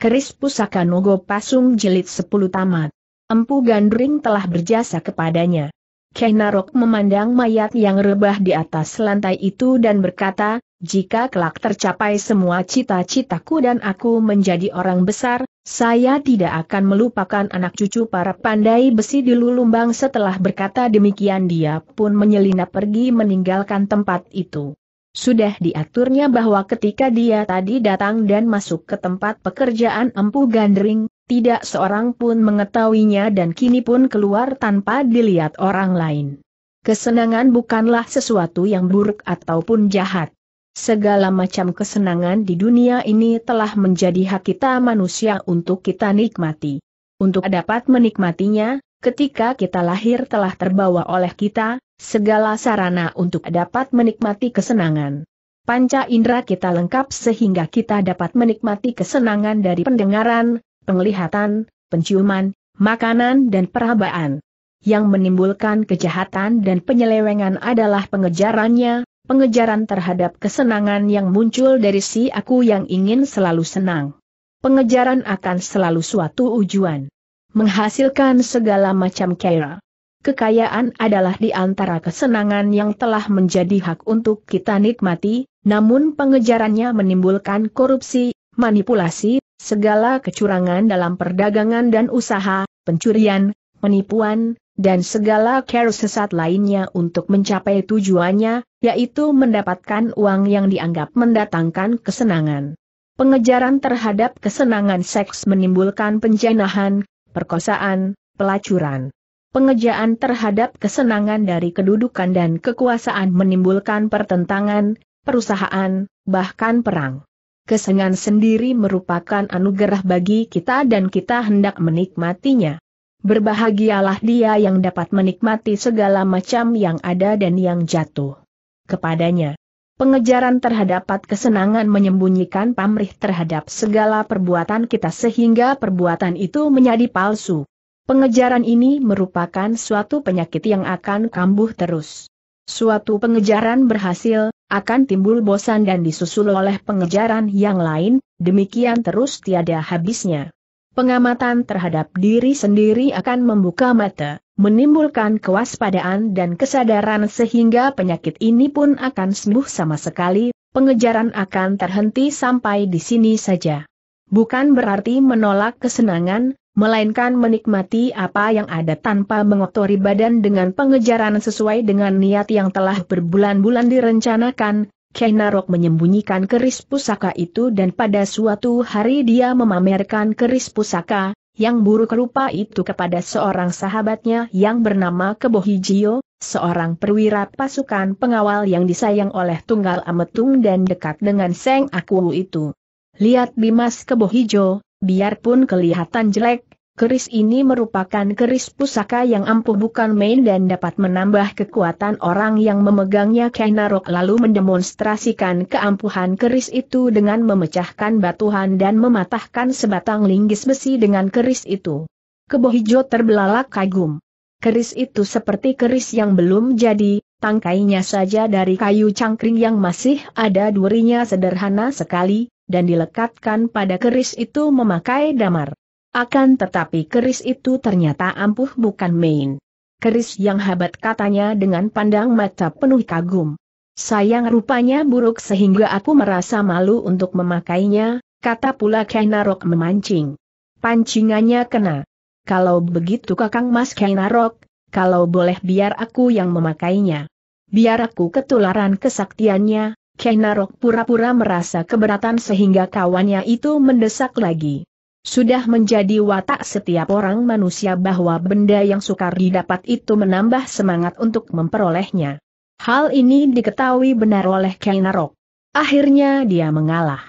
Keris Pusaka Nogo Pasung Jilid 10 Tamat. Empu Gandring telah berjasa kepadanya. Kenarok memandang mayat yang rebah di atas lantai itu dan berkata, jika kelak tercapai semua cita-citaku dan aku menjadi orang besar, saya tidak akan melupakan anak cucu para pandai besi di Lulumbang setelah berkata demikian dia pun menyelinap pergi meninggalkan tempat itu. Sudah diaturnya bahwa ketika dia tadi datang dan masuk ke tempat pekerjaan empu gandring, tidak seorang pun mengetahuinya dan kini pun keluar tanpa dilihat orang lain. Kesenangan bukanlah sesuatu yang buruk ataupun jahat. Segala macam kesenangan di dunia ini telah menjadi hak kita manusia untuk kita nikmati. Untuk dapat menikmatinya, ketika kita lahir telah terbawa oleh kita, segala sarana untuk dapat menikmati kesenangan. Panca indera kita lengkap sehingga kita dapat menikmati kesenangan dari pendengaran, penglihatan, penciuman, makanan dan perabaan. Yang menimbulkan kejahatan dan penyelewengan adalah pengejarannya, pengejaran terhadap kesenangan yang muncul dari si aku yang ingin selalu senang. Pengejaran akan selalu suatu ujuan menghasilkan segala macam kaya. Kekayaan adalah di antara kesenangan yang telah menjadi hak untuk kita nikmati, namun pengejarannya menimbulkan korupsi, manipulasi, segala kecurangan dalam perdagangan dan usaha, pencurian, penipuan, dan segala care sesat lainnya untuk mencapai tujuannya, yaitu mendapatkan uang yang dianggap mendatangkan kesenangan. Pengejaran terhadap kesenangan seks menimbulkan penjenahan, perkosaan, pelacuran. Pengejaan terhadap kesenangan dari kedudukan dan kekuasaan menimbulkan pertentangan, perusahaan, bahkan perang. Kesenangan sendiri merupakan anugerah bagi kita dan kita hendak menikmatinya. Berbahagialah dia yang dapat menikmati segala macam yang ada dan yang jatuh kepadanya. Pengejaran terhadap kesenangan menyembunyikan pamrih terhadap segala perbuatan kita sehingga perbuatan itu menjadi palsu. Pengejaran ini merupakan suatu penyakit yang akan kambuh terus. Suatu pengejaran berhasil, akan timbul bosan dan disusul oleh pengejaran yang lain, demikian terus tiada habisnya. Pengamatan terhadap diri sendiri akan membuka mata, menimbulkan kewaspadaan dan kesadaran sehingga penyakit ini pun akan sembuh sama sekali, pengejaran akan terhenti sampai di sini saja. Bukan berarti menolak kesenangan, melainkan menikmati apa yang ada tanpa mengotori badan dengan pengejaran sesuai dengan niat yang telah berbulan-bulan direncanakan, Kenarok menyembunyikan keris pusaka itu dan pada suatu hari dia memamerkan keris pusaka, yang buruk rupa itu kepada seorang sahabatnya yang bernama Kebohijio, seorang perwira pasukan pengawal yang disayang oleh Tunggal Ametung dan dekat dengan Seng Aku itu. Lihat Bimas Kebohijo, biarpun kelihatan jelek, Keris ini merupakan keris pusaka yang ampuh bukan main dan dapat menambah kekuatan orang yang memegangnya Kainarok lalu mendemonstrasikan keampuhan keris itu dengan memecahkan batuhan dan mematahkan sebatang linggis besi dengan keris itu. kebohijo terbelalak kagum. Keris itu seperti keris yang belum jadi, tangkainya saja dari kayu cangkring yang masih ada durinya sederhana sekali, dan dilekatkan pada keris itu memakai damar. Akan tetapi keris itu ternyata ampuh bukan main. Keris yang habat katanya dengan pandang mata penuh kagum. Sayang rupanya buruk sehingga aku merasa malu untuk memakainya, kata pula Kainarok memancing. Pancingannya kena. Kalau begitu kakang mas Kainarok, kalau boleh biar aku yang memakainya. Biar aku ketularan kesaktiannya, Kainarok pura-pura merasa keberatan sehingga kawannya itu mendesak lagi. Sudah menjadi watak setiap orang manusia bahwa benda yang sukar didapat itu menambah semangat untuk memperolehnya. Hal ini diketahui benar oleh Kainarok. Akhirnya dia mengalah.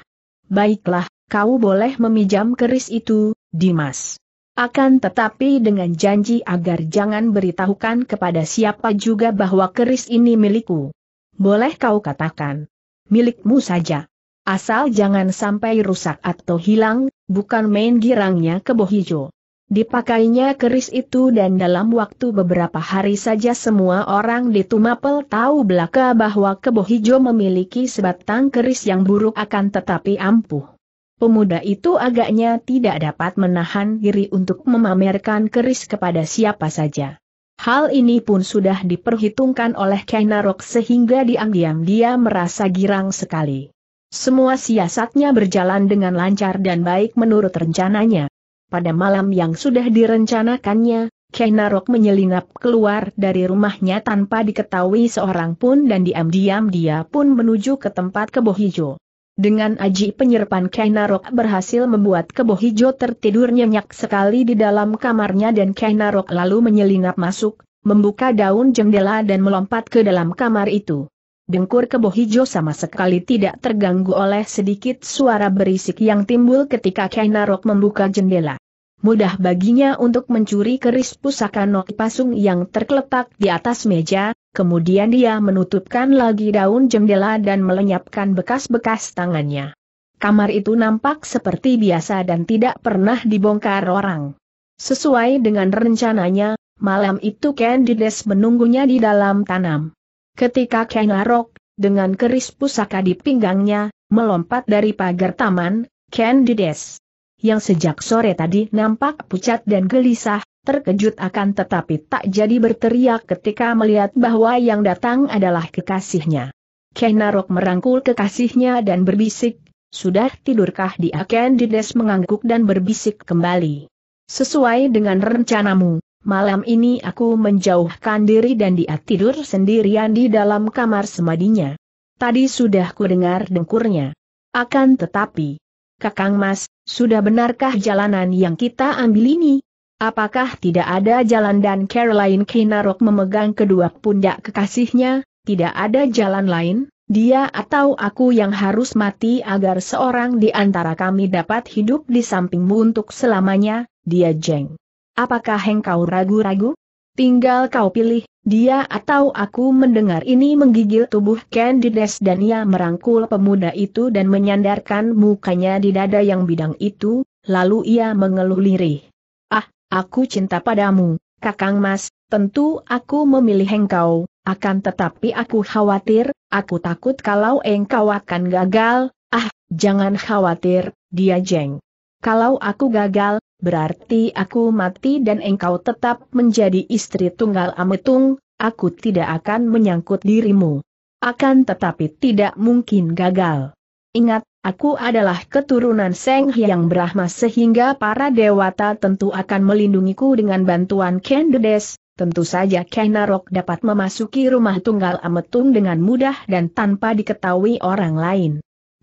Baiklah, kau boleh meminjam keris itu, Dimas. Akan tetapi dengan janji agar jangan beritahukan kepada siapa juga bahwa keris ini milikku. Boleh kau katakan. Milikmu saja. Asal jangan sampai rusak atau hilang, bukan main girangnya kebo hijau. Dipakainya keris itu dan dalam waktu beberapa hari saja semua orang di Tumapel tahu belaka bahwa kebo hijau memiliki sebatang keris yang buruk akan tetapi ampuh. Pemuda itu agaknya tidak dapat menahan diri untuk memamerkan keris kepada siapa saja. Hal ini pun sudah diperhitungkan oleh Kainarok sehingga diam-diam dia merasa girang sekali. Semua siasatnya berjalan dengan lancar dan baik menurut rencananya. Pada malam yang sudah direncanakannya, Kenarok menyelinap keluar dari rumahnya tanpa diketahui seorang pun dan diam-diam dia pun menuju ke tempat kebohijo. hijau. Dengan aji penyerpan Kenarok berhasil membuat kebohijo hijau tertidur nyenyak sekali di dalam kamarnya dan Kenarok lalu menyelinap masuk, membuka daun jendela dan melompat ke dalam kamar itu dengkur kebo hijau sama sekali tidak terganggu oleh sedikit suara berisik yang timbul ketika Kainarok membuka jendela. Mudah baginya untuk mencuri keris pusaka Nok Pasung yang terkeletak di atas meja, kemudian dia menutupkan lagi daun jendela dan melenyapkan bekas-bekas tangannya. Kamar itu nampak seperti biasa dan tidak pernah dibongkar orang. Sesuai dengan rencananya, malam itu Candides menunggunya di dalam tanam. Ketika Kang Arok, dengan keris pusaka di pinggangnya, melompat dari pagar taman, Ken Dides, yang sejak sore tadi nampak pucat dan gelisah, terkejut akan tetapi tak jadi berteriak ketika melihat bahwa yang datang adalah kekasihnya. Ken Narok merangkul kekasihnya dan berbisik, sudah tidurkah dia Ken Dides mengangguk dan berbisik kembali. Sesuai dengan rencanamu, Malam ini aku menjauhkan diri dan dia tidur sendirian di dalam kamar semadinya. Tadi sudah kudengar dengkurnya. Akan tetapi, Kakang Mas, sudah benarkah jalanan yang kita ambil ini? Apakah tidak ada jalan dan Caroline Kinarok memegang kedua pundak kekasihnya, tidak ada jalan lain, dia atau aku yang harus mati agar seorang di antara kami dapat hidup di sampingmu untuk selamanya, dia jeng. Apakah engkau ragu-ragu? Tinggal kau pilih, dia atau aku mendengar ini menggigil tubuh Candides dan ia merangkul pemuda itu dan menyandarkan mukanya di dada yang bidang itu, lalu ia mengeluh lirih. Ah, aku cinta padamu, kakang mas, tentu aku memilih engkau, akan tetapi aku khawatir, aku takut kalau engkau akan gagal, ah, jangan khawatir, dia jeng. Kalau aku gagal, berarti aku mati dan engkau tetap menjadi istri tunggal Ametung, aku tidak akan menyangkut dirimu. Akan tetapi tidak mungkin gagal. Ingat, aku adalah keturunan Seng Hyang Brahma sehingga para dewata tentu akan melindungiku dengan bantuan Kendedes, tentu saja Kenarok dapat memasuki rumah tunggal Ametung dengan mudah dan tanpa diketahui orang lain.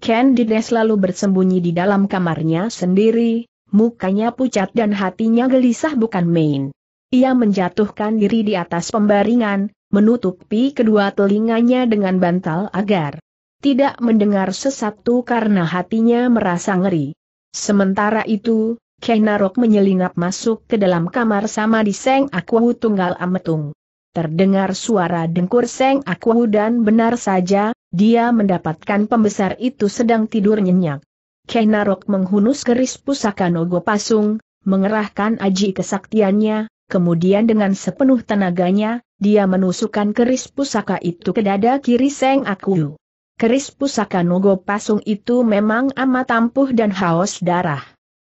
Ken Candides lalu bersembunyi di dalam kamarnya sendiri, mukanya pucat dan hatinya gelisah bukan main. Ia menjatuhkan diri di atas pembaringan, menutupi kedua telinganya dengan bantal agar tidak mendengar sesuatu karena hatinya merasa ngeri. Sementara itu, Kenarok menyelinap masuk ke dalam kamar sama di Seng Tunggal Ametung. Terdengar suara dengkur Seng Akwahu dan benar saja, dia mendapatkan pembesar itu sedang tidur nyenyak. Kenarok menghunus keris pusaka Nogo Pasung, mengerahkan aji kesaktiannya, kemudian dengan sepenuh tenaganya, dia menusukkan keris pusaka itu ke dada kiri Seng Aku. Keris pusaka Nogo Pasung itu memang amat ampuh dan haus darah.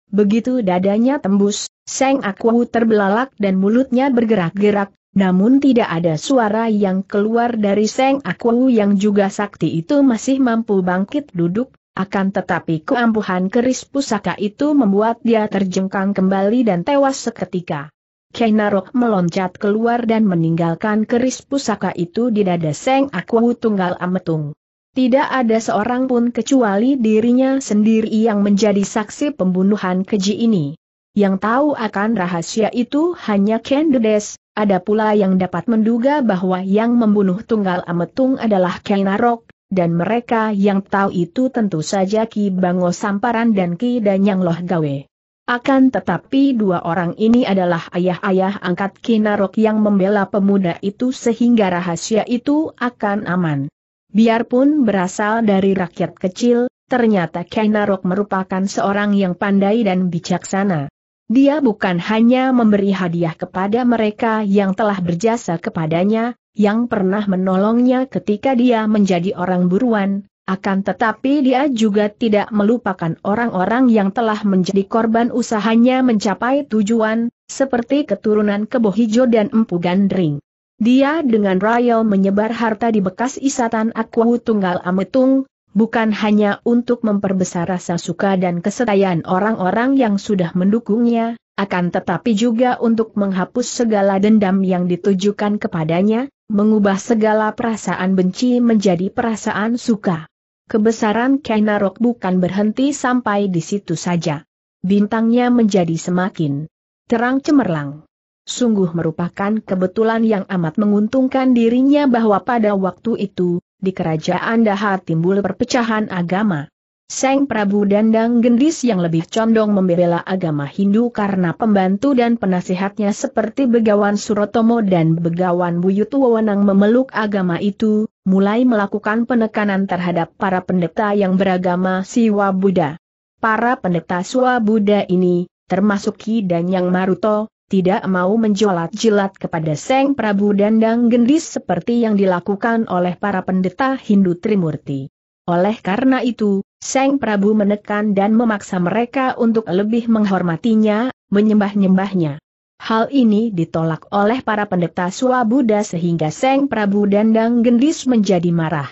Begitu dadanya tembus, Seng Aku terbelalak dan mulutnya bergerak-gerak, namun tidak ada suara yang keluar dari Seng Aku yang juga sakti itu masih mampu bangkit duduk, akan tetapi keampuhan keris pusaka itu membuat dia terjengkang kembali dan tewas seketika. Kenarok meloncat keluar dan meninggalkan keris pusaka itu di dada Seng Aku Tunggal Ametung. Tidak ada seorang pun kecuali dirinya sendiri yang menjadi saksi pembunuhan keji ini. Yang tahu akan rahasia itu hanya Ken Dedes, ada pula yang dapat menduga bahwa yang membunuh Tunggal Ametung adalah Kainarok dan mereka yang tahu itu tentu saja Ki Bango Samparan dan Ki Danyang Loh Gawe. Akan tetapi dua orang ini adalah ayah-ayah angkat Ki Narok yang membela pemuda itu sehingga rahasia itu akan aman. Biarpun berasal dari rakyat kecil, ternyata Ki Narok merupakan seorang yang pandai dan bijaksana. Dia bukan hanya memberi hadiah kepada mereka yang telah berjasa kepadanya, yang pernah menolongnya ketika dia menjadi orang buruan, akan tetapi dia juga tidak melupakan orang-orang yang telah menjadi korban usahanya mencapai tujuan, seperti keturunan Kebo Hijau dan Empu Gandring. Dia dengan royal menyebar harta di bekas isatan Akwu Tunggal Ametung, bukan hanya untuk memperbesar rasa suka dan kesetiaan orang-orang yang sudah mendukungnya, akan tetapi juga untuk menghapus segala dendam yang ditujukan kepadanya, mengubah segala perasaan benci menjadi perasaan suka. Kebesaran Kainarok bukan berhenti sampai di situ saja. Bintangnya menjadi semakin terang cemerlang sungguh merupakan kebetulan yang amat menguntungkan dirinya bahwa pada waktu itu, di kerajaan dahat timbul perpecahan agama. Seng Prabu Dandang Gendis yang lebih condong membela agama Hindu karena pembantu dan penasihatnya seperti Begawan Surotomo dan Begawan Buyut Wewenang memeluk agama itu, mulai melakukan penekanan terhadap para pendeta yang beragama Siwa Buddha. Para pendeta Siwa Buddha ini, termasuk Ki dan Yang Maruto, tidak mau menjolat-jilat kepada Seng Prabu Dandang Gendis seperti yang dilakukan oleh para pendeta Hindu Trimurti. Oleh karena itu, Seng Prabu menekan dan memaksa mereka untuk lebih menghormatinya, menyembah-nyembahnya. Hal ini ditolak oleh para pendeta Swabuddha sehingga Seng Prabu Dandang Gendis menjadi marah.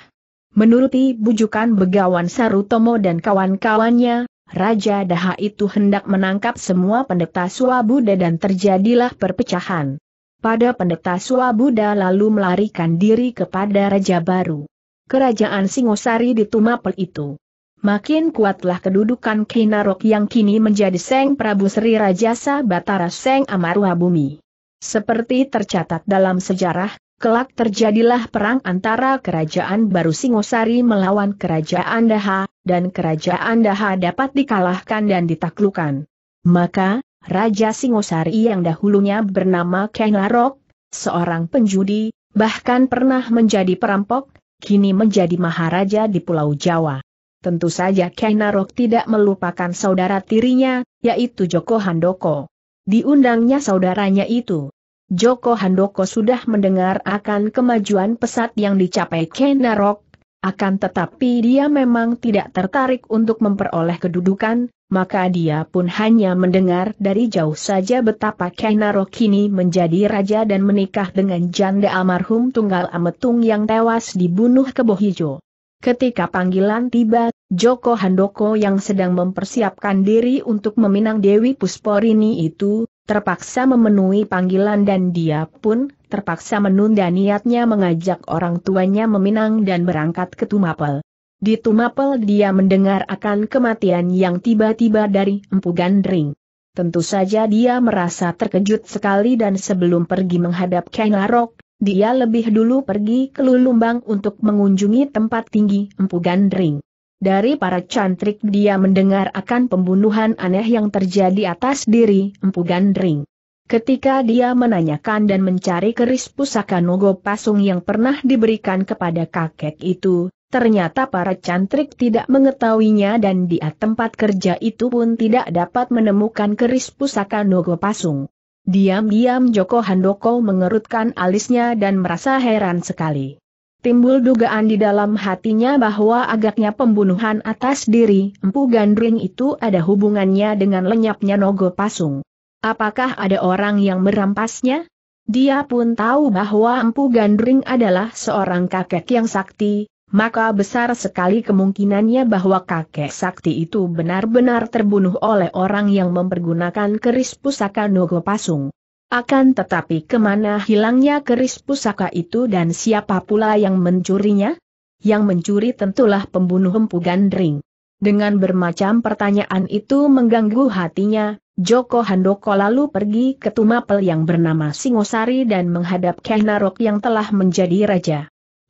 Menuruti bujukan Begawan Sarutomo dan kawan-kawannya, Raja Daha itu hendak menangkap semua pendeta Buddha dan terjadilah perpecahan. Pada pendeta Buddha lalu melarikan diri kepada Raja Baru. Kerajaan Singosari di Tumapel itu. Makin kuatlah kedudukan Kinarok yang kini menjadi Seng Prabu Sri Rajasa Batara Seng Amarwa Bumi. Seperti tercatat dalam sejarah, Kelak terjadilah perang antara kerajaan baru Singosari melawan kerajaan Daha, dan kerajaan Daha dapat dikalahkan dan ditaklukan. Maka, Raja Singosari yang dahulunya bernama Kenarok, seorang penjudi, bahkan pernah menjadi perampok, kini menjadi maharaja di Pulau Jawa. Tentu saja Kenarok tidak melupakan saudara tirinya, yaitu Joko Handoko. Diundangnya saudaranya itu. Joko Handoko sudah mendengar akan kemajuan pesat yang dicapai Kenarok, akan tetapi dia memang tidak tertarik untuk memperoleh kedudukan, maka dia pun hanya mendengar dari jauh saja betapa Kenarok kini menjadi raja dan menikah dengan janda almarhum Tunggal Ametung yang tewas dibunuh ke Kebohijo. Ketika panggilan tiba, Joko Handoko yang sedang mempersiapkan diri untuk meminang Dewi Pusporini itu, terpaksa memenuhi panggilan dan dia pun terpaksa menunda niatnya mengajak orang tuanya meminang dan berangkat ke Tumapel. Di Tumapel dia mendengar akan kematian yang tiba-tiba dari Empu Gandring. Tentu saja dia merasa terkejut sekali dan sebelum pergi menghadap Kainarok, dia lebih dulu pergi ke Lulumbang untuk mengunjungi tempat tinggi Empu Gandring. Dari para cantrik dia mendengar akan pembunuhan aneh yang terjadi atas diri Empu Gandring. Ketika dia menanyakan dan mencari keris pusaka Nogo Pasung yang pernah diberikan kepada kakek itu, ternyata para cantrik tidak mengetahuinya dan di tempat kerja itu pun tidak dapat menemukan keris pusaka Nogo Pasung. Diam-diam Joko Handoko mengerutkan alisnya dan merasa heran sekali timbul dugaan di dalam hatinya bahwa agaknya pembunuhan atas diri Empu Gandring itu ada hubungannya dengan lenyapnya Nogo Pasung. Apakah ada orang yang merampasnya? Dia pun tahu bahwa Empu Gandring adalah seorang kakek yang sakti, maka besar sekali kemungkinannya bahwa kakek sakti itu benar-benar terbunuh oleh orang yang mempergunakan keris pusaka Nogo Pasung. Akan tetapi kemana hilangnya keris pusaka itu dan siapa pula yang mencurinya? Yang mencuri tentulah pembunuh empu gandring. Dengan bermacam pertanyaan itu mengganggu hatinya, Joko Handoko lalu pergi ke Tumapel yang bernama Singosari dan menghadap Kehnarok yang telah menjadi raja.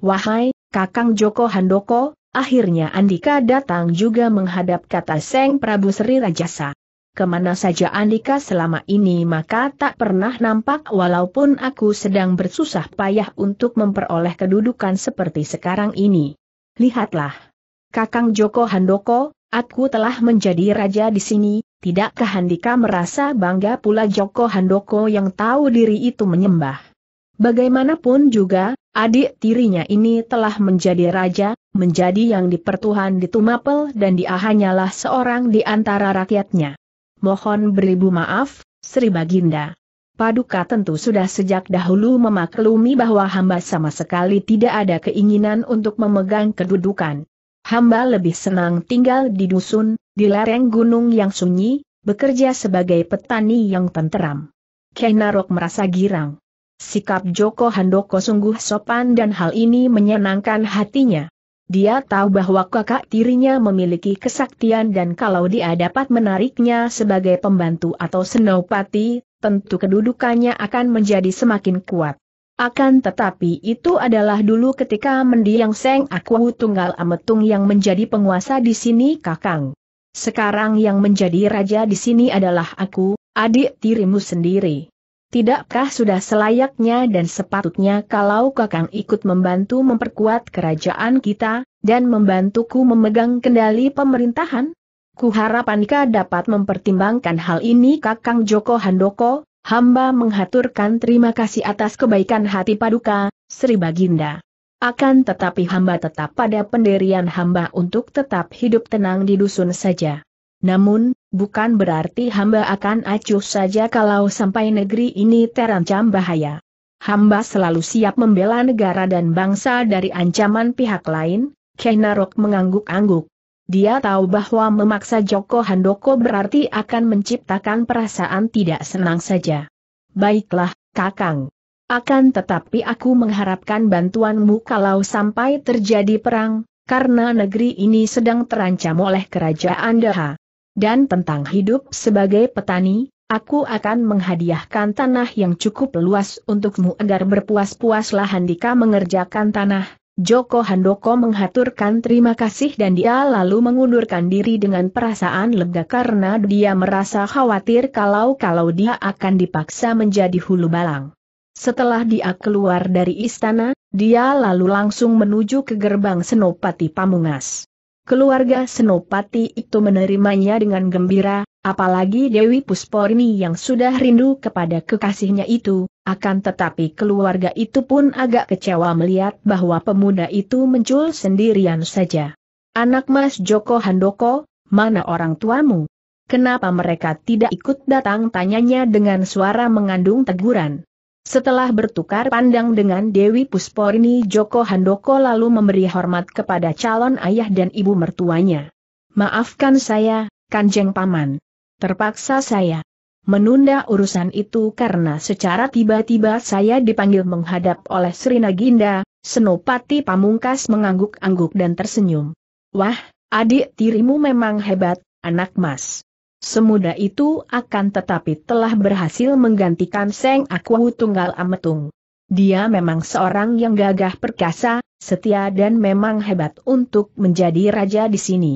Wahai, Kakang Joko Handoko, akhirnya Andika datang juga menghadap kata Seng Prabu Sri Rajasa kemana saja Andika selama ini maka tak pernah nampak walaupun aku sedang bersusah payah untuk memperoleh kedudukan seperti sekarang ini. Lihatlah. Kakang Joko Handoko, aku telah menjadi raja di sini, tidakkah Andika merasa bangga pula Joko Handoko yang tahu diri itu menyembah. Bagaimanapun juga, adik tirinya ini telah menjadi raja, menjadi yang dipertuhan di Tumapel dan dia hanyalah seorang di antara rakyatnya mohon beribu maaf, Sri Baginda. Paduka tentu sudah sejak dahulu memaklumi bahwa hamba sama sekali tidak ada keinginan untuk memegang kedudukan. Hamba lebih senang tinggal di dusun, di lereng gunung yang sunyi, bekerja sebagai petani yang tenteram. Kenarok merasa girang. Sikap Joko Handoko sungguh sopan dan hal ini menyenangkan hatinya. Dia tahu bahwa kakak tirinya memiliki kesaktian dan kalau dia dapat menariknya sebagai pembantu atau senopati, tentu kedudukannya akan menjadi semakin kuat. Akan tetapi itu adalah dulu ketika mendiang Seng Akuwu Tunggal Ametung yang menjadi penguasa di sini Kakang. Sekarang yang menjadi raja di sini adalah aku, adik tirimu sendiri. Tidakkah sudah selayaknya dan sepatutnya kalau Kakang ikut membantu memperkuat kerajaan kita, dan membantuku memegang kendali pemerintahan? Kuharap Andika dapat mempertimbangkan hal ini Kakang Joko Handoko, hamba menghaturkan terima kasih atas kebaikan hati Paduka, Sri Baginda. Akan tetapi hamba tetap pada pendirian hamba untuk tetap hidup tenang di dusun saja. Namun, bukan berarti hamba akan acuh saja kalau sampai negeri ini terancam bahaya. Hamba selalu siap membela negara dan bangsa dari ancaman pihak lain, Kenarok mengangguk-angguk. Dia tahu bahwa memaksa Joko Handoko berarti akan menciptakan perasaan tidak senang saja. Baiklah, Kakang. Akan tetapi aku mengharapkan bantuanmu kalau sampai terjadi perang, karena negeri ini sedang terancam oleh kerajaan Daha dan tentang hidup sebagai petani, aku akan menghadiahkan tanah yang cukup luas untukmu agar berpuas-puaslah Handika mengerjakan tanah. Joko Handoko menghaturkan terima kasih dan dia lalu mengundurkan diri dengan perasaan lega karena dia merasa khawatir kalau-kalau dia akan dipaksa menjadi hulu balang. Setelah dia keluar dari istana, dia lalu langsung menuju ke gerbang Senopati Pamungas. Keluarga Senopati itu menerimanya dengan gembira, apalagi Dewi Pusporni yang sudah rindu kepada kekasihnya itu, akan tetapi keluarga itu pun agak kecewa melihat bahwa pemuda itu muncul sendirian saja. Anak Mas Joko Handoko, mana orang tuamu? Kenapa mereka tidak ikut datang tanyanya dengan suara mengandung teguran? Setelah bertukar pandang dengan Dewi Pusporini Joko Handoko lalu memberi hormat kepada calon ayah dan ibu mertuanya. Maafkan saya, Kanjeng Paman. Terpaksa saya menunda urusan itu karena secara tiba-tiba saya dipanggil menghadap oleh Sri Naginda, Senopati Pamungkas mengangguk-angguk dan tersenyum. Wah, adik tirimu memang hebat, anak mas semudah itu akan tetapi telah berhasil menggantikan Seng Aku Tunggal Ametung. Dia memang seorang yang gagah perkasa, setia dan memang hebat untuk menjadi raja di sini.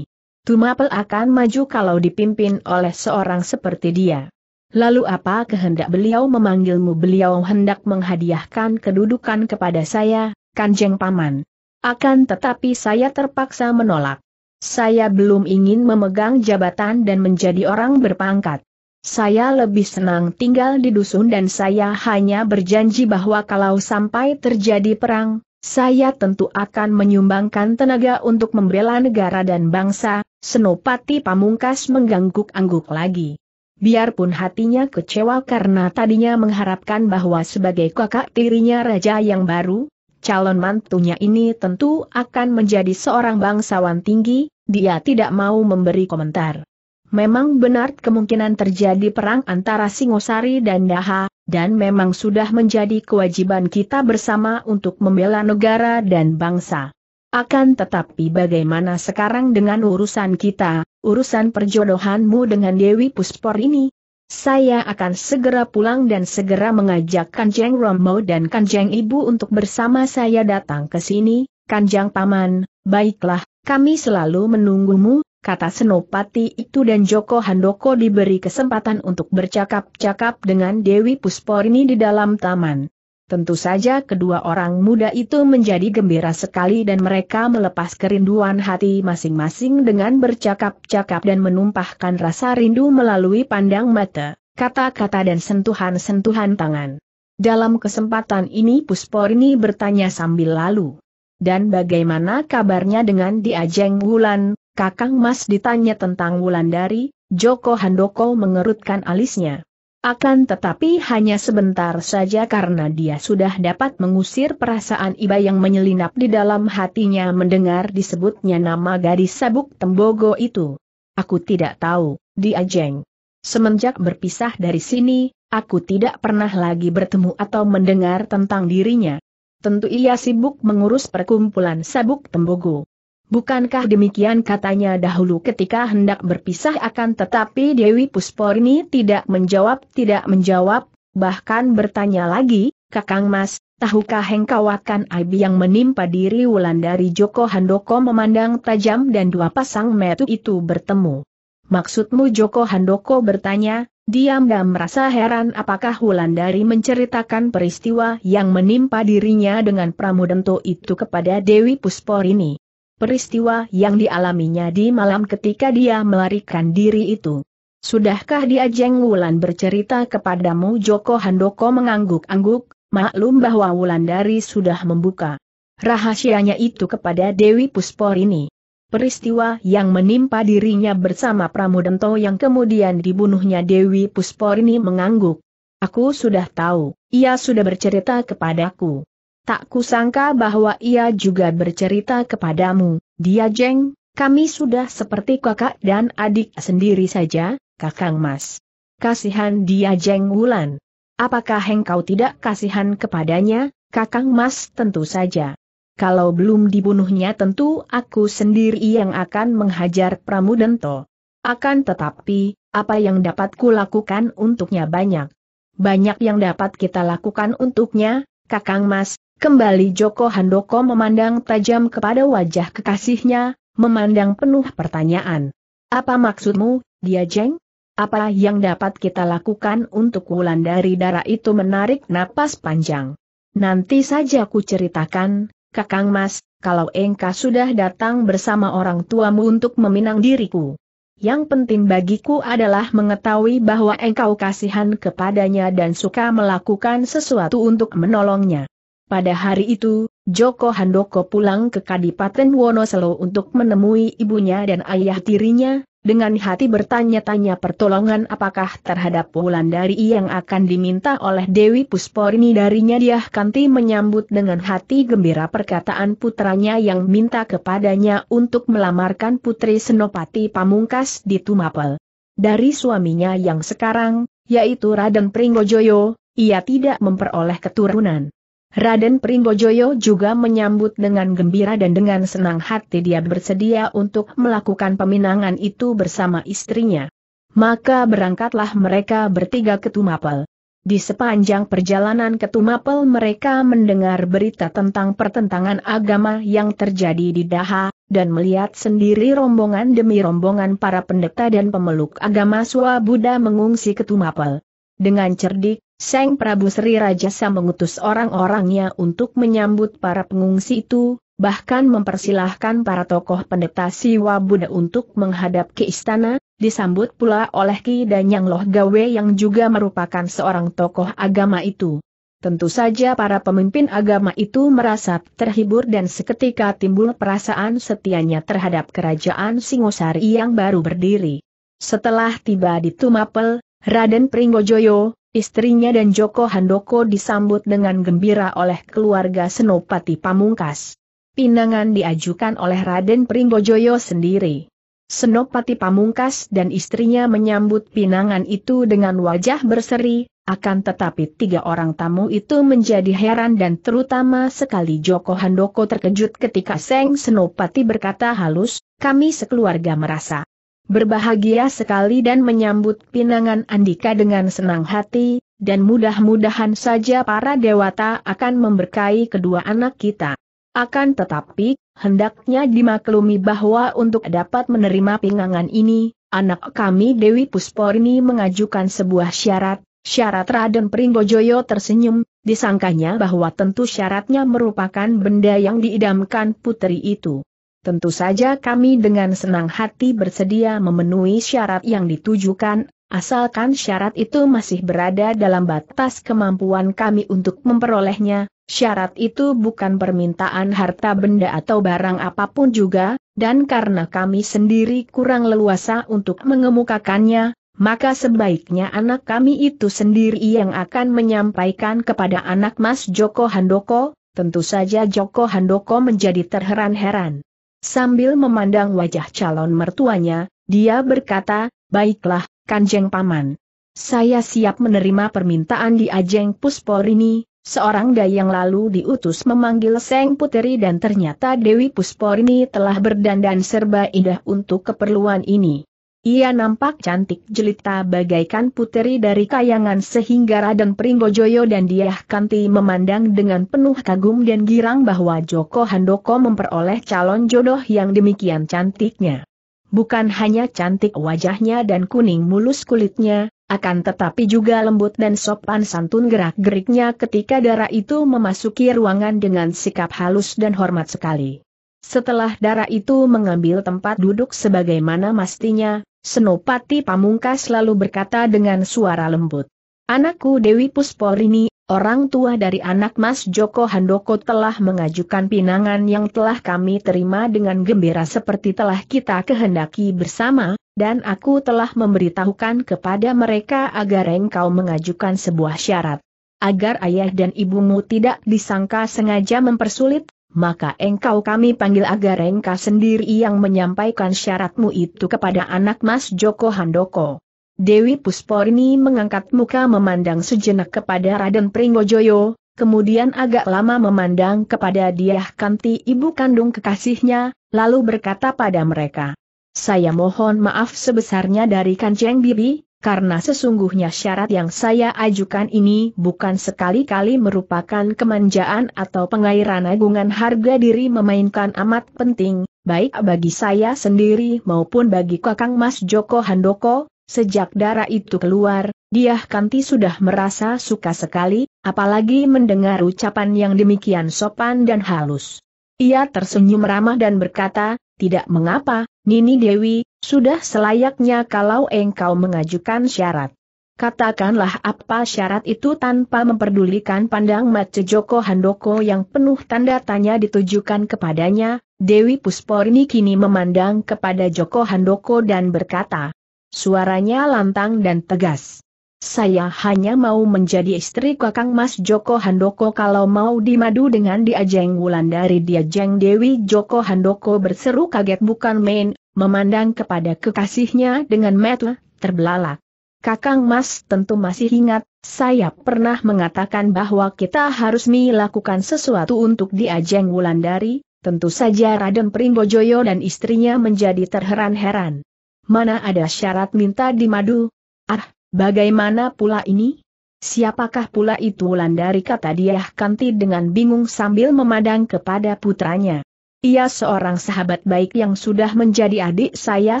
Tumapel akan maju kalau dipimpin oleh seorang seperti dia. Lalu apa kehendak beliau memanggilmu? Beliau hendak menghadiahkan kedudukan kepada saya, Kanjeng Paman. Akan tetapi saya terpaksa menolak. Saya belum ingin memegang jabatan dan menjadi orang berpangkat. Saya lebih senang tinggal di dusun dan saya hanya berjanji bahwa kalau sampai terjadi perang, saya tentu akan menyumbangkan tenaga untuk membela negara dan bangsa, Senopati Pamungkas mengangguk-angguk lagi. Biarpun hatinya kecewa karena tadinya mengharapkan bahwa sebagai kakak tirinya raja yang baru, calon mantunya ini tentu akan menjadi seorang bangsawan tinggi, dia tidak mau memberi komentar. Memang benar kemungkinan terjadi perang antara Singosari dan Daha, dan memang sudah menjadi kewajiban kita bersama untuk membela negara dan bangsa. Akan tetapi bagaimana sekarang dengan urusan kita, urusan perjodohanmu dengan Dewi Puspor ini, saya akan segera pulang dan segera mengajak Kanjeng Romo dan Kanjeng Ibu untuk bersama saya datang ke sini, Kanjeng Paman, baiklah, kami selalu menunggumu, kata Senopati itu dan Joko Handoko diberi kesempatan untuk bercakap-cakap dengan Dewi Pusporini di dalam taman. Tentu saja kedua orang muda itu menjadi gembira sekali dan mereka melepas kerinduan hati masing-masing dengan bercakap-cakap dan menumpahkan rasa rindu melalui pandang mata, kata-kata dan sentuhan-sentuhan tangan. Dalam kesempatan ini Pusporni bertanya sambil lalu. Dan bagaimana kabarnya dengan diajeng Wulan, kakang mas ditanya tentang Wulandari, Joko Handoko mengerutkan alisnya. Akan tetapi hanya sebentar saja karena dia sudah dapat mengusir perasaan iba yang menyelinap di dalam hatinya mendengar disebutnya nama gadis sabuk tembogo itu. Aku tidak tahu, dia jeng. Semenjak berpisah dari sini, aku tidak pernah lagi bertemu atau mendengar tentang dirinya. Tentu ia sibuk mengurus perkumpulan sabuk tembogo. Bukankah demikian katanya dahulu ketika hendak berpisah akan tetapi Dewi Pusporni tidak menjawab tidak menjawab, bahkan bertanya lagi, Kakang Mas, tahukah engkau akan yang menimpa diri Wulan dari Joko Handoko memandang tajam dan dua pasang metu itu bertemu. Maksudmu Joko Handoko bertanya, diam dan merasa heran apakah Wulandari menceritakan peristiwa yang menimpa dirinya dengan Pramudento itu kepada Dewi Pusporini peristiwa yang dialaminya di malam ketika dia melarikan diri itu. Sudahkah dia Jeng Wulan bercerita kepadamu Joko Handoko mengangguk-angguk, maklum bahwa Wulandari sudah membuka rahasianya itu kepada Dewi Puspor ini. Peristiwa yang menimpa dirinya bersama Pramudento yang kemudian dibunuhnya Dewi Puspor ini mengangguk. Aku sudah tahu, ia sudah bercerita kepadaku. Tak kusangka bahwa ia juga bercerita kepadamu, dia jeng, kami sudah seperti kakak dan adik sendiri saja, kakang mas. Kasihan dia jeng wulan. Apakah engkau tidak kasihan kepadanya, kakang mas tentu saja. Kalau belum dibunuhnya tentu aku sendiri yang akan menghajar Pramudento. Akan tetapi, apa yang dapat kulakukan untuknya banyak. Banyak yang dapat kita lakukan untuknya, Kakang Mas, Kembali Joko Handoko memandang tajam kepada wajah kekasihnya, memandang penuh pertanyaan. Apa maksudmu, dia jeng? Apa yang dapat kita lakukan untuk wulan dari darah itu menarik napas panjang? Nanti saja ku ceritakan, Kakang Mas, kalau engkau sudah datang bersama orang tuamu untuk meminang diriku. Yang penting bagiku adalah mengetahui bahwa engkau kasihan kepadanya dan suka melakukan sesuatu untuk menolongnya. Pada hari itu, Joko Handoko pulang ke Kadipaten Wonoselo untuk menemui ibunya dan ayah tirinya, dengan hati bertanya-tanya pertolongan apakah terhadap dari yang akan diminta oleh Dewi Pusporini darinya dia kanti menyambut dengan hati gembira perkataan putranya yang minta kepadanya untuk melamarkan putri Senopati Pamungkas di Tumapel. Dari suaminya yang sekarang, yaitu Raden Pringgojoyo, ia tidak memperoleh keturunan. Raden Pringgojoyo juga menyambut dengan gembira dan dengan senang hati dia bersedia untuk melakukan peminangan itu bersama istrinya. Maka berangkatlah mereka bertiga ke Tumapel. Di sepanjang perjalanan ke Tumapel mereka mendengar berita tentang pertentangan agama yang terjadi di Daha, dan melihat sendiri rombongan demi rombongan para pendeta dan pemeluk agama Swa Buddha mengungsi ke Tumapel. Dengan cerdik, Sang Prabu Sri Rajasa mengutus orang-orangnya untuk menyambut para pengungsi itu, bahkan mempersilahkan para tokoh pendeta Siwa Buddha untuk menghadap ke istana, disambut pula oleh Ki Danyang Loh Gawe yang juga merupakan seorang tokoh agama itu. Tentu saja para pemimpin agama itu merasa terhibur dan seketika timbul perasaan setianya terhadap kerajaan Singosari yang baru berdiri. Setelah tiba di Tumapel, Raden Pringgojoyo, istrinya dan Joko Handoko disambut dengan gembira oleh keluarga Senopati Pamungkas. Pinangan diajukan oleh Raden Pringgojoyo sendiri. Senopati Pamungkas dan istrinya menyambut pinangan itu dengan wajah berseri, akan tetapi tiga orang tamu itu menjadi heran dan terutama sekali Joko Handoko terkejut ketika Seng Senopati berkata halus, kami sekeluarga merasa Berbahagia sekali dan menyambut pinangan Andika dengan senang hati, dan mudah-mudahan saja para dewata akan memberkahi kedua anak kita. Akan tetapi, hendaknya dimaklumi bahwa untuk dapat menerima pinangan ini, anak kami Dewi Pusporni mengajukan sebuah syarat, syarat Raden Pringgojoyo tersenyum, disangkanya bahwa tentu syaratnya merupakan benda yang diidamkan putri itu tentu saja kami dengan senang hati bersedia memenuhi syarat yang ditujukan, asalkan syarat itu masih berada dalam batas kemampuan kami untuk memperolehnya, syarat itu bukan permintaan harta benda atau barang apapun juga, dan karena kami sendiri kurang leluasa untuk mengemukakannya, maka sebaiknya anak kami itu sendiri yang akan menyampaikan kepada anak Mas Joko Handoko, tentu saja Joko Handoko menjadi terheran-heran. Sambil memandang wajah calon mertuanya, dia berkata, baiklah, Kanjeng Paman. Saya siap menerima permintaan di Ajeng Puspor ini, seorang dayang lalu diutus memanggil Seng Puteri dan ternyata Dewi Puspor telah berdandan serba indah untuk keperluan ini. Ia nampak cantik jelita bagaikan puteri dari kayangan sehingga Raden Pringgojoyo dan Diah Kanti memandang dengan penuh kagum dan girang bahwa Joko Handoko memperoleh calon jodoh yang demikian cantiknya. Bukan hanya cantik wajahnya dan kuning mulus kulitnya, akan tetapi juga lembut dan sopan santun gerak-geriknya ketika darah itu memasuki ruangan dengan sikap halus dan hormat sekali. Setelah darah itu mengambil tempat duduk sebagaimana mestinya. Senopati Pamungkas lalu berkata dengan suara lembut. Anakku Dewi Pusporini, orang tua dari anak Mas Joko Handoko telah mengajukan pinangan yang telah kami terima dengan gembira seperti telah kita kehendaki bersama, dan aku telah memberitahukan kepada mereka agar engkau mengajukan sebuah syarat. Agar ayah dan ibumu tidak disangka sengaja mempersulit maka engkau kami panggil agar engkau sendiri yang menyampaikan syaratmu itu kepada anak mas Joko Handoko. Dewi Pusporni mengangkat muka memandang sejenak kepada Raden Pringgojoyo, kemudian agak lama memandang kepada Diah Kanti ibu kandung kekasihnya, lalu berkata pada mereka, Saya mohon maaf sebesarnya dari Kanjeng Bibi, karena sesungguhnya syarat yang saya ajukan ini bukan sekali-kali merupakan kemanjaan atau pengairan agungan harga diri memainkan amat penting, baik bagi saya sendiri maupun bagi kakang Mas Joko Handoko, sejak darah itu keluar, dia kanti sudah merasa suka sekali, apalagi mendengar ucapan yang demikian sopan dan halus. Ia tersenyum ramah dan berkata, tidak mengapa, Nini Dewi, sudah selayaknya kalau engkau mengajukan syarat. Katakanlah apa syarat itu tanpa memperdulikan pandang mata Joko Handoko yang penuh tanda tanya ditujukan kepadanya, Dewi Pusporni kini memandang kepada Joko Handoko dan berkata, suaranya lantang dan tegas. Saya hanya mau menjadi istri kakang Mas Joko Handoko kalau mau dimadu dengan diajeng wulan dari diajeng Dewi Joko Handoko berseru kaget bukan main, memandang kepada kekasihnya dengan metu terbelalak. Kakang Mas tentu masih ingat, saya pernah mengatakan bahwa kita harus melakukan sesuatu untuk diajeng Wulandari, tentu saja Raden Pringgojoyo dan istrinya menjadi terheran-heran. Mana ada syarat minta dimadu? Ah, Bagaimana pula ini? Siapakah pula itu Wulandari kata dia kanti dengan bingung sambil memandang kepada putranya. Ia seorang sahabat baik yang sudah menjadi adik saya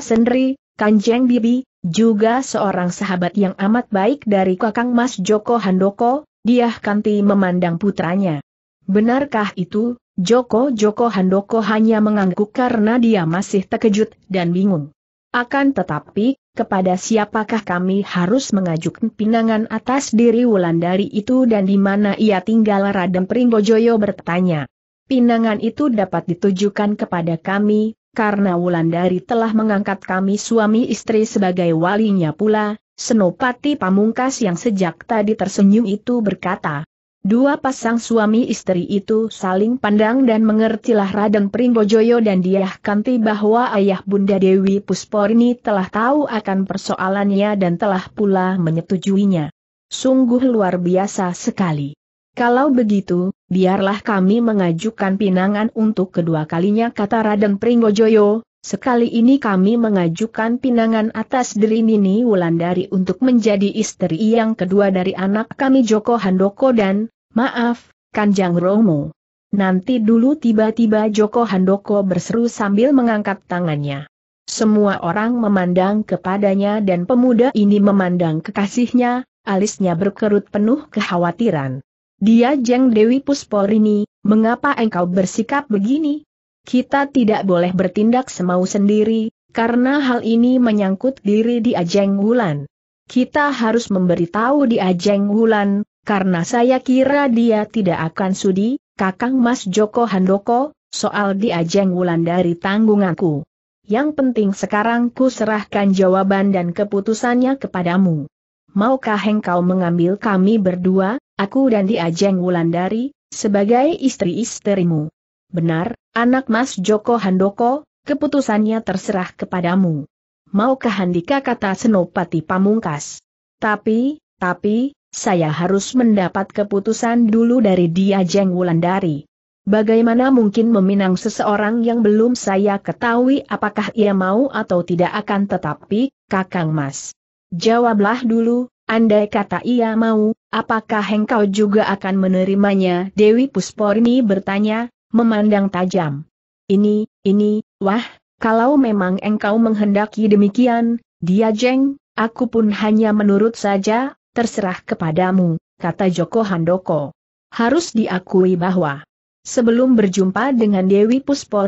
sendiri, Kanjeng Bibi, juga seorang sahabat yang amat baik dari Kakang Mas Joko Handoko, dia kanti memandang putranya. Benarkah itu, Joko Joko Handoko hanya mengangguk karena dia masih terkejut dan bingung. Akan tetapi, kepada siapakah kami harus mengajukan pinangan atas diri Wulandari itu dan di mana ia tinggal Raden Pringgojoyo bertanya. Pinangan itu dapat ditujukan kepada kami, karena Wulandari telah mengangkat kami suami istri sebagai walinya pula, Senopati Pamungkas yang sejak tadi tersenyum itu berkata, Dua pasang suami istri itu saling pandang dan mengertilah Raden Pringgojoyo dan Diah Kanti bahwa ayah Bunda Dewi Pusporni telah tahu akan persoalannya dan telah pula menyetujuinya. Sungguh luar biasa sekali. Kalau begitu, biarlah kami mengajukan pinangan untuk kedua kalinya kata Raden Pringgojoyo. Sekali ini kami mengajukan pinangan atas diri Nini Wulandari untuk menjadi istri yang kedua dari anak kami Joko Handoko dan, maaf, Kanjang Romo. Nanti dulu tiba-tiba Joko Handoko berseru sambil mengangkat tangannya. Semua orang memandang kepadanya dan pemuda ini memandang kekasihnya, alisnya berkerut penuh kekhawatiran. Dia Jeng Dewi Pusporini, mengapa engkau bersikap begini? Kita tidak boleh bertindak semau sendiri, karena hal ini menyangkut diri di Ajeng Wulan. Kita harus memberitahu di Ajeng Wulan, karena saya kira dia tidak akan sudi, Kakang Mas Joko Handoko, soal di Ajeng Wulan dari tanggunganku. Yang penting sekarang ku serahkan jawaban dan keputusannya kepadamu. Maukah engkau mengambil kami berdua, aku dan di Ajeng Wulandari, sebagai istri-istrimu? Benar, Anak Mas Joko Handoko, keputusannya terserah kepadamu. Maukah Handika kata Senopati Pamungkas? Tapi, tapi, saya harus mendapat keputusan dulu dari dia Jeng Wulandari. Bagaimana mungkin meminang seseorang yang belum saya ketahui apakah ia mau atau tidak akan tetapi, Kakang Mas. Jawablah dulu, andai kata ia mau, apakah engkau juga akan menerimanya? Dewi Pusporni bertanya, memandang tajam. Ini, ini, wah, kalau memang engkau menghendaki demikian, dia jeng, aku pun hanya menurut saja, terserah kepadamu, kata Joko Handoko. Harus diakui bahwa sebelum berjumpa dengan Dewi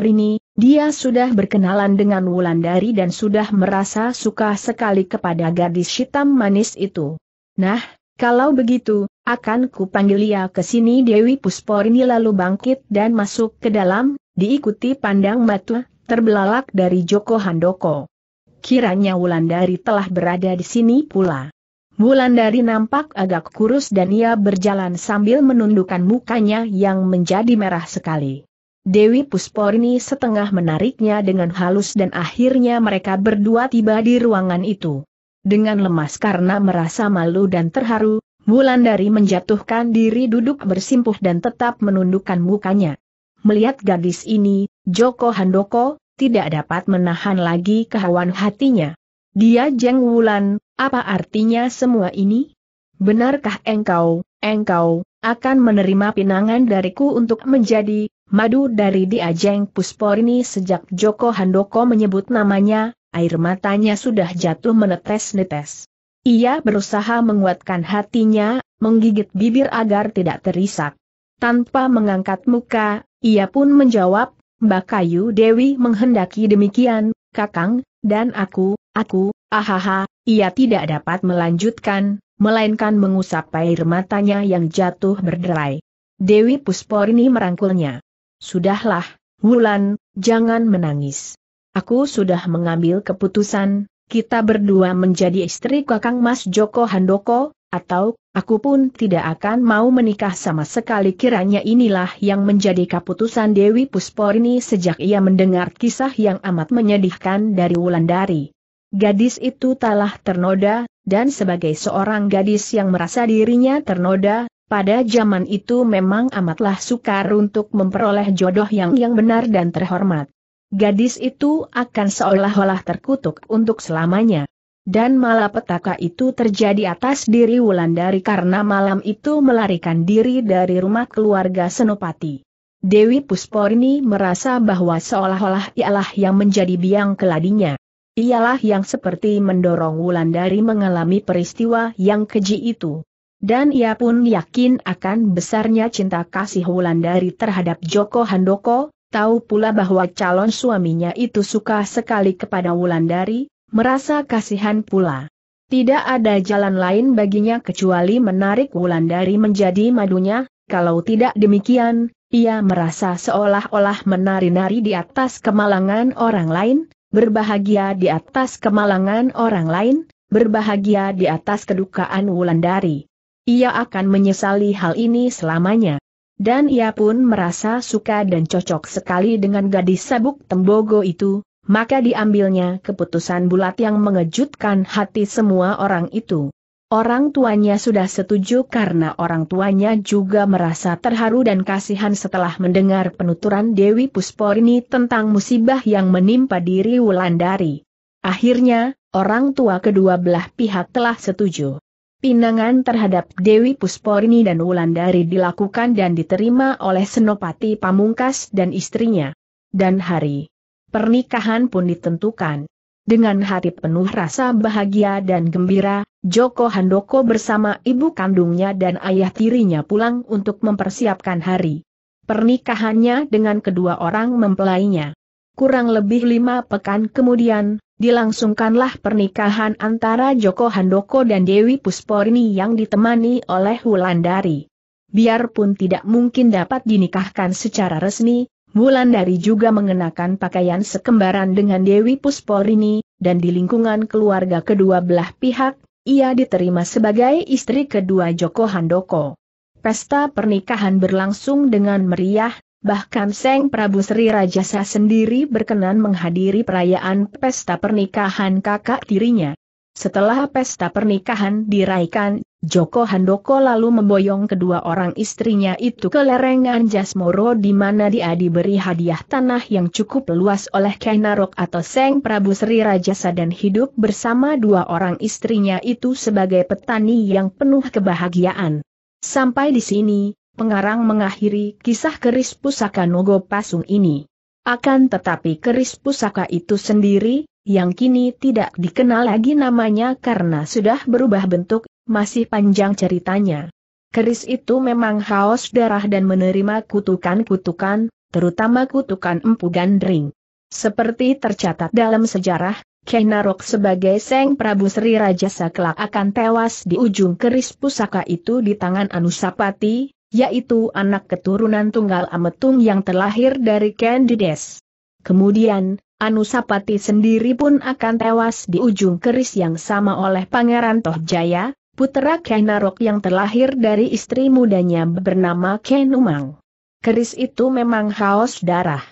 ini, dia sudah berkenalan dengan Wulandari dan sudah merasa suka sekali kepada gadis hitam manis itu. Nah, kalau begitu, akan kupanggil ia ke sini Dewi Pusporini lalu bangkit dan masuk ke dalam, diikuti pandang mata, terbelalak dari Joko Handoko. Kiranya Wulandari telah berada di sini pula. Wulandari nampak agak kurus dan ia berjalan sambil menundukkan mukanya yang menjadi merah sekali. Dewi Pusporni setengah menariknya dengan halus dan akhirnya mereka berdua tiba di ruangan itu. Dengan lemas karena merasa malu dan terharu, Wulan dari menjatuhkan diri duduk bersimpuh dan tetap menundukkan mukanya. Melihat gadis ini, Joko Handoko, tidak dapat menahan lagi kehawan hatinya. Dia jeng Wulan, apa artinya semua ini? Benarkah engkau, engkau, akan menerima pinangan dariku untuk menjadi madu dari Diajeng Pusporini sejak Joko Handoko menyebut namanya, air matanya sudah jatuh menetes-netes. Ia berusaha menguatkan hatinya, menggigit bibir agar tidak terisak. Tanpa mengangkat muka, ia pun menjawab, Mbak Kayu Dewi menghendaki demikian, Kakang, dan aku, aku, ahaha, ia tidak dapat melanjutkan, melainkan mengusap air matanya yang jatuh berderai. Dewi Pusporini merangkulnya. Sudahlah, Wulan, jangan menangis. Aku sudah mengambil keputusan, kita berdua menjadi istri kakang Mas Joko Handoko, atau, aku pun tidak akan mau menikah sama sekali kiranya inilah yang menjadi keputusan Dewi Pusporini sejak ia mendengar kisah yang amat menyedihkan dari Wulandari. Gadis itu telah ternoda, dan sebagai seorang gadis yang merasa dirinya ternoda, pada zaman itu memang amatlah sukar untuk memperoleh jodoh yang yang benar dan terhormat gadis itu akan seolah-olah terkutuk untuk selamanya. Dan malapetaka itu terjadi atas diri Wulandari karena malam itu melarikan diri dari rumah keluarga Senopati. Dewi Pusporni merasa bahwa seolah-olah ialah yang menjadi biang keladinya. Ialah yang seperti mendorong Wulandari mengalami peristiwa yang keji itu. Dan ia pun yakin akan besarnya cinta kasih Wulandari terhadap Joko Handoko, Tahu pula bahwa calon suaminya itu suka sekali kepada Wulandari, merasa kasihan pula. Tidak ada jalan lain baginya kecuali menarik Wulandari menjadi madunya, kalau tidak demikian, ia merasa seolah-olah menari-nari di atas kemalangan orang lain, berbahagia di atas kemalangan orang lain, berbahagia di atas kedukaan Wulandari. Ia akan menyesali hal ini selamanya dan ia pun merasa suka dan cocok sekali dengan gadis sabuk tembogo itu, maka diambilnya keputusan bulat yang mengejutkan hati semua orang itu. Orang tuanya sudah setuju karena orang tuanya juga merasa terharu dan kasihan setelah mendengar penuturan Dewi Pusporini tentang musibah yang menimpa diri Wulandari. Akhirnya, orang tua kedua belah pihak telah setuju. Pinangan terhadap Dewi Pusporini dan Wulandari dilakukan dan diterima oleh Senopati Pamungkas dan istrinya. Dan hari pernikahan pun ditentukan. Dengan hati penuh rasa bahagia dan gembira, Joko Handoko bersama ibu kandungnya dan ayah tirinya pulang untuk mempersiapkan hari pernikahannya dengan kedua orang mempelainya. Kurang lebih lima pekan kemudian, dilangsungkanlah pernikahan antara Joko Handoko dan Dewi Pusporni yang ditemani oleh Wulandari. Biarpun tidak mungkin dapat dinikahkan secara resmi, Wulandari juga mengenakan pakaian sekembaran dengan Dewi Pusporini, dan di lingkungan keluarga kedua belah pihak, ia diterima sebagai istri kedua Joko Handoko. Pesta pernikahan berlangsung dengan meriah, Bahkan Seng Prabu Sri Rajasa sendiri berkenan menghadiri perayaan pesta pernikahan kakak tirinya. Setelah pesta pernikahan diraikan, Joko Handoko lalu memboyong kedua orang istrinya itu ke lerengan Jasmoro, di mana dia diberi hadiah tanah yang cukup luas oleh Kainarok atau Seng Prabu Sri Rajasa dan hidup bersama dua orang istrinya itu sebagai petani yang penuh kebahagiaan. Sampai di sini, pengarang mengakhiri kisah keris pusaka Nogo Pasung ini. Akan tetapi keris pusaka itu sendiri, yang kini tidak dikenal lagi namanya karena sudah berubah bentuk, masih panjang ceritanya. Keris itu memang haus darah dan menerima kutukan-kutukan, terutama kutukan Empu Gandring. Seperti tercatat dalam sejarah, Kenarok sebagai Seng Prabu Sri Raja kelak akan tewas di ujung keris pusaka itu di tangan Anusapati, yaitu anak keturunan tunggal Ametung yang terlahir dari Candides. Kemudian, Anusapati sendiri pun akan tewas di ujung keris yang sama oleh Pangeran Tohjaya, putra Kainarok yang terlahir dari istri mudanya bernama Kenumang. Keris itu memang haus darah.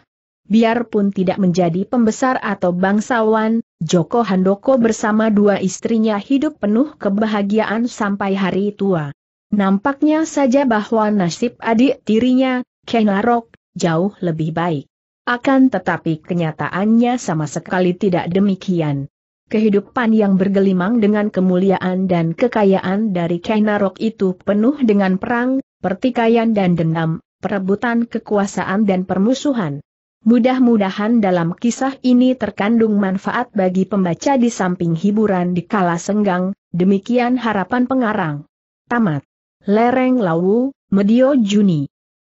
Biarpun tidak menjadi pembesar atau bangsawan, Joko Handoko bersama dua istrinya hidup penuh kebahagiaan sampai hari tua. Nampaknya saja bahwa nasib adik tirinya, Kenarok, jauh lebih baik. Akan tetapi kenyataannya sama sekali tidak demikian. Kehidupan yang bergelimang dengan kemuliaan dan kekayaan dari Kenarok itu penuh dengan perang, pertikaian dan dendam, perebutan kekuasaan dan permusuhan. Mudah-mudahan dalam kisah ini terkandung manfaat bagi pembaca di samping hiburan di kala senggang, demikian harapan pengarang. Tamat. Lereng Lawu, Medio Juni